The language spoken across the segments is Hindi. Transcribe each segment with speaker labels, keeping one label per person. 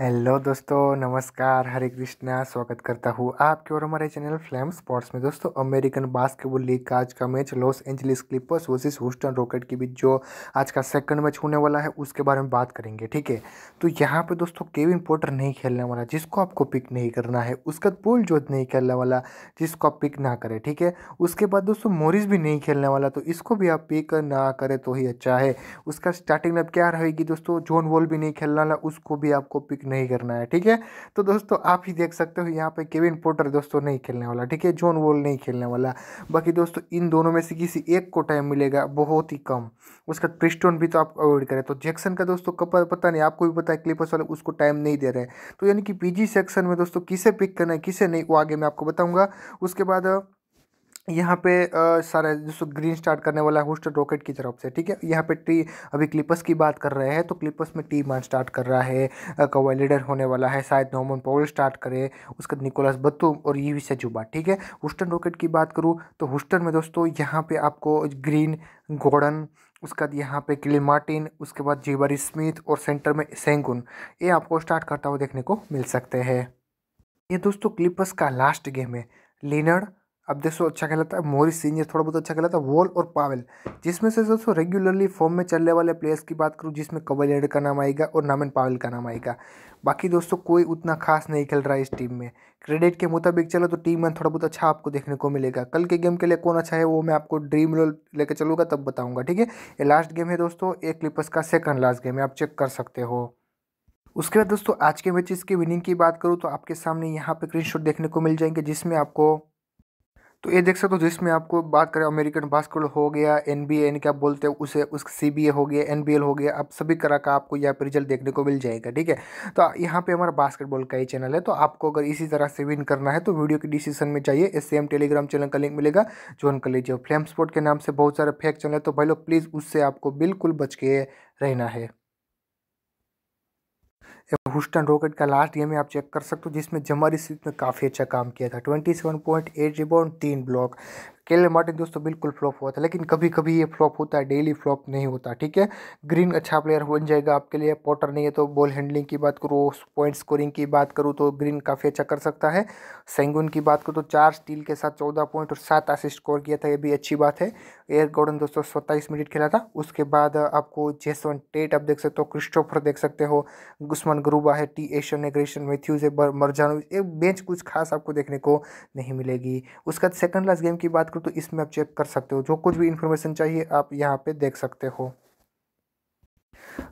Speaker 1: हेलो दोस्तों नमस्कार हरे कृष्णा स्वागत करता हूँ आपके और हमारे चैनल फ्लैम स्पोर्ट्स में दोस्तों अमेरिकन बास्केटबॉल लीग का आज का match Los Angeles Clippers versus Houston Rocket के बीच जो आज का सेकंड मैच होने वाला है उसके बारे में बात करेंगे ठीक है तो यहाँ पे दोस्तों केविन पोर्टर नहीं खेलने वाला जिसको आपको पिक नहीं करना है उसका पुल जोत नहीं खेलने वाला जिसको आप पिक ना करें ठीक है उसके बाद दोस्तों मोरिस भी नहीं खेलने वाला तो इसको भी आप पिक ना करें तो ही अच्छा है उसका स्टार्टिंग में क्या रहेगी दोस्तों जोन वॉल भी नहीं खेलने वाला उसको भी आपको पिक नहीं करना है ठीक है तो दोस्तों आप ही देख सकते हो यहाँ पे केविन पोर्टर दोस्तों नहीं खेलने वाला ठीक है जॉन वॉल नहीं खेलने वाला बाकी दोस्तों इन दोनों में से किसी एक को टाइम मिलेगा बहुत ही कम उसका प्रिस्टोन भी तो आप अवॉइड करें तो जैक्सन का दोस्तों कब पता नहीं आपको भी पता है क्लिपर्स वाले उसको टाइम नहीं दे रहे हैं तो यानी कि पी सेक्शन में दोस्तों किसे पिक करना है किसे नहीं वो आगे मैं आपको बताऊँगा उसके बाद यहाँ पे आ, सारा जो ग्रीन स्टार्ट करने वाला है हुस्टर रॉकेट की तरफ से ठीक है यहाँ पे टी अभी क्लिपस की बात कर रहे हैं तो क्लिपस में टी मान स्टार्ट कर रहा है लीडर होने वाला है शायद नॉमन पॉल स्टार्ट करे उसके बाद निकोलस बत्तू और विषय जुबा ठीक है हुस्टन रॉकेट की बात करूँ तो हुस्टन में दोस्तों यहाँ पर आपको ग्रीन गोर्डन उसके बाद यहाँ पे क्ली मार्टिन उसके बाद जीबरी स्मिथ और सेंटर में सेंगुन ये आपको स्टार्ट करता हुआ देखने को मिल सकते हैं ये दोस्तों क्लिपस का लास्ट गेम है लिनर अब दोस्तों अच्छा खेलाता है मोरिस सीनियर थोड़ा बहुत अच्छा खेलाता है वॉल और पावेल जिसमें से दोस्तों रेगुलरली फॉर्म में चलने वाले प्लेयर्स की बात करूँ जिसमें एड का नाम आएगा और नामन पावेल का नाम आएगा बाकी दोस्तों कोई उतना खास नहीं खेल रहा है इस टीम में क्रेडिट के मुताबिक चलो तो टीम में थोड़ा बहुत अच्छा आपको देखने को मिलेगा कल के गेम के लिए कौन अच्छा है वो मैं आपको ड्रीम रोल लेकर चलूँगा तब बताऊँगा ठीक है ये लास्ट गेम है दोस्तों एक क्लिपर्स का सेकंड लास्ट गेम है आप चेक कर सकते हो उसके बाद दोस्तों आज के मैचेस की विनिंग की बात करूँ तो आपके सामने यहाँ पे क्रीन देखने को मिल जाएंगे जिसमें आपको तो ये देख सकते हो जिसमें आपको बात करें अमेरिकन बास्केटबॉल हो गया एन बी एन क्या बोलते हैं उसे उस सी बी ए हो गया एन बी एल हो गया अब सभी तरह का आपको यहाँ पर रिजल्ट देखने को मिल जाएगा ठीक है तो यहाँ पे हमारा बास्केटबॉल का ही चैनल है तो आपको अगर इसी तरह से विन करना है तो वीडियो के डिसीजन में चाहिए इस सेम टेलीग्राम चैनल का लिंक मिलेगा ज्वाइन कर लीजिए फ्लेम स्पोर्ट के नाम से बहुत सारे फेक चैनल है तो भाई लोग प्लीज़ उससे आपको बिल्कुल बच के रहना है हुस्टन रॉकेट का लास्ट गेम में आप चेक कर सकते हो जिसमें जमारी स्मिथ ने काफ़ी अच्छा काम किया था twenty seven point eight rebound तीन ब्लॉक केले मार्टिन दोस्तों बिल्कुल फ्लॉप हुआ था लेकिन कभी कभी ये फ्लॉप होता है डेली फ्लॉप नहीं होता ठीक है ग्रीन अच्छा प्लेयर बन जाएगा आपके लिए पॉटर नहीं है तो बॉल हैंडलिंग की बात करूँ पॉइंट स्कोरिंग की बात करूँ तो ग्रीन काफ़ी अच्छा कर सकता है सेंगुन की बात करूँ तो चार स्टील के साथ चौदह पॉइंट और सात असिस्ट स्कोर किया था ये भी अच्छी बात है एयर गोर्डन दोस्तों सत्ताईस मिनट खेला था उसके बाद आपको जेसवन टेट आप देख सकते हो क्रिस्टोफर देख सकते हो गुस्मान ग्रूबा है टी एशन एग्रेशन मैथ्यूज है मरजानो ये बेंच कुछ खास आपको देखने को नहीं मिलेगी उसके बाद सेकंड लास्ट गेम की बात टू तो इसमें आप चेक कर सकते हो जो कुछ भी इन्फॉर्मेशन चाहिए आप यहाँ पे देख सकते हो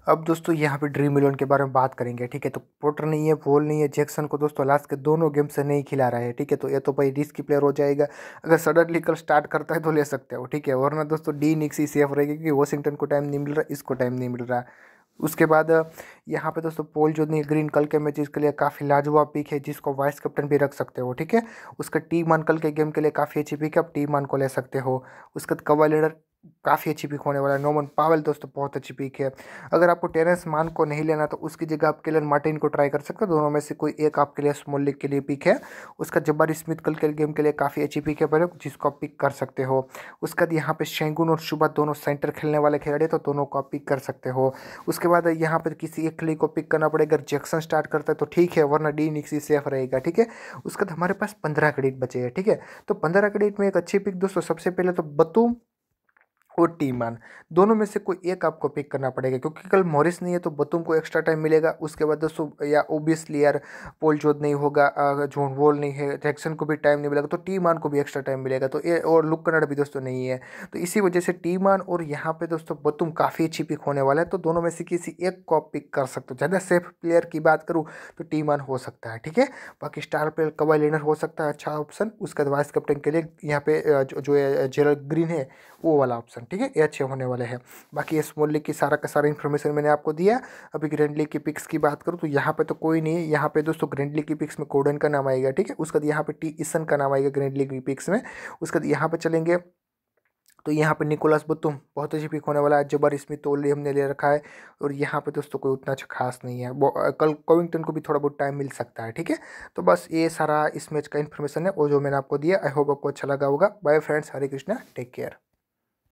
Speaker 1: अब दोस्तों यहाँ पे ड्रीम इलेवन के बारे में बात करेंगे ठीक है तो पोटर नहीं है वोल नहीं है जैक्सन को दोस्तों लास्ट के दोनों गेम से नहीं खिला रहा है ठीक है तो ये तो भाई रिस्क प्लेयर हो जाएगा अगर सडनली कल स्टार्ट करता है तो ले सकते हो ठीक है वरना दोस्तों डी निक्स ही सेफ रहेगी क्योंकि वॉशिंगटन को टाइम नहीं मिल रहा इसको टाइम नहीं मिल रहा उसके बाद यहाँ पे दोस्तों पोल जो नहीं ग्रीन कल के मैचेस के लिए काफ़ी लाजवाब पिक है जिसको वाइस कैप्टन भी रख सकते हो ठीक है उसका टीम वन कल के गेम के लिए काफ़ी अच्छी पिक है आप टीम वन को ले सकते हो उसके बाद कवा लीडर काफ़ी अच्छी पिक होने वाला है नोमन पावल दोस्तों बहुत अच्छी पिक है अगर आपको टेरेंस मान को नहीं लेना तो उसकी जगह आप केलन मार्टिन को ट्राई कर सकते हो दोनों में से कोई एक आपके लिए स्मॉल लीग के लिए पिक है उसका जब्बार स्मिथ कल के गेम के लिए काफ़ी अच्छी पिक है पहले जिसको आप पिक कर सकते हो उसके बाद यहाँ पे शेंगुन और शुभा दोनों सेंटर खेलने वाले खिलाड़ी तो दोनों को आप पिक कर सकते हो उसके बाद यहाँ पर किसी एक खिलाड़ी को पिक करना पड़ेगा अगर जैक्सन स्टार्ट करता है तो ठीक है वरना डी निक्सी सेफ रहेगा ठीक है उसके बाद तो हमारे पास पंद्रह क्रेडिट बचे हैं ठीक है तो पंद्रह क्रेडिट में एक अच्छी पिक दोस्तों सबसे पहले तो बतूम और टीमान दोनों में से कोई एक आपको पिक करना पड़ेगा क्योंकि कल मॉरिस नहीं है तो बतुम को एक्स्ट्रा टाइम मिलेगा उसके बाद दोस्तों या ओबियसली यार पोल जोत नहीं होगा जोन वोल नहीं है जैक्सन को भी टाइम नहीं मिलेगा तो टीमान को भी एक्स्ट्रा टाइम मिलेगा तो ये और लुक कन्नड़ भी दोस्तों नहीं है तो इसी वजह से टीमान और यहाँ पर दोस्तों बतुम काफ़ी अच्छी पिक होने वाला है तो दोनों में से किसी एक को पिक कर सकते हो ज़्यादा सेफ प्लेयर की बात करूँ तो टीमान हो सकता है ठीक है बाकी स्टार प्लेयर कवाई लेनर हो सकता है अच्छा ऑप्शन उसके बाद वाइस कैप्टन के लिए यहाँ पे जो जेरल ग्रीन है वो वाला ऑप्शन क्वेश्चन ठीक है ये अच्छे होने वाले हैं बाकी इस मूल्य की सारा का सारा इन्फॉर्मेशन मैंने आपको दिया अभी ग्रेंडली की पिक्स की बात करूँ तो यहाँ पे तो कोई नहीं है यहाँ पे दोस्तों ग्रेंडली की पिक्स में कोडन का नाम आएगा ठीक है उसके बाद यहाँ पर टी ईसन का नाम आएगा ग्रेंडली की पिक्स में उसके बाद यहाँ पर चलेंगे तो यहाँ पर निकोलस बुतुम बहुत अच्छी पिक होने वाला है जबर स्मिथ ओली तो हमने ले रखा है और यहाँ पे दोस्तों कोई उतना अच्छा खास नहीं है कल कोविंगटन को भी थोड़ा बहुत टाइम मिल सकता है ठीक है तो बस ये सारा इस मैच का इन्फॉर्मेशन है वो जो मैंने आपको दिया आई होप आपको अच्छा लगा होगा bye friends Hare Krishna take care